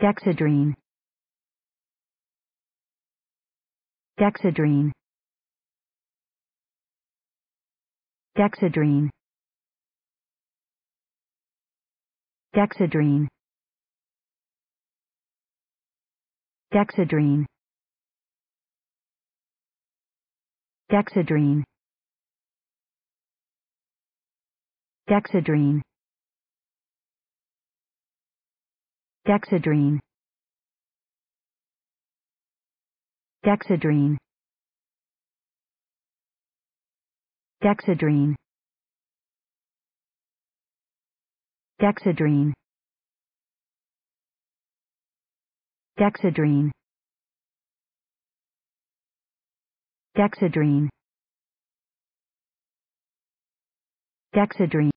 Dexedrine. Dexedrine. Dexedrine. Dexedrine. Dexedrine. Dexedrine. Dexedrine. Dexedrine. Dexedrine. Dexedrine. Dexedrine. Dexedrine. Dexedrine. Dexedrine.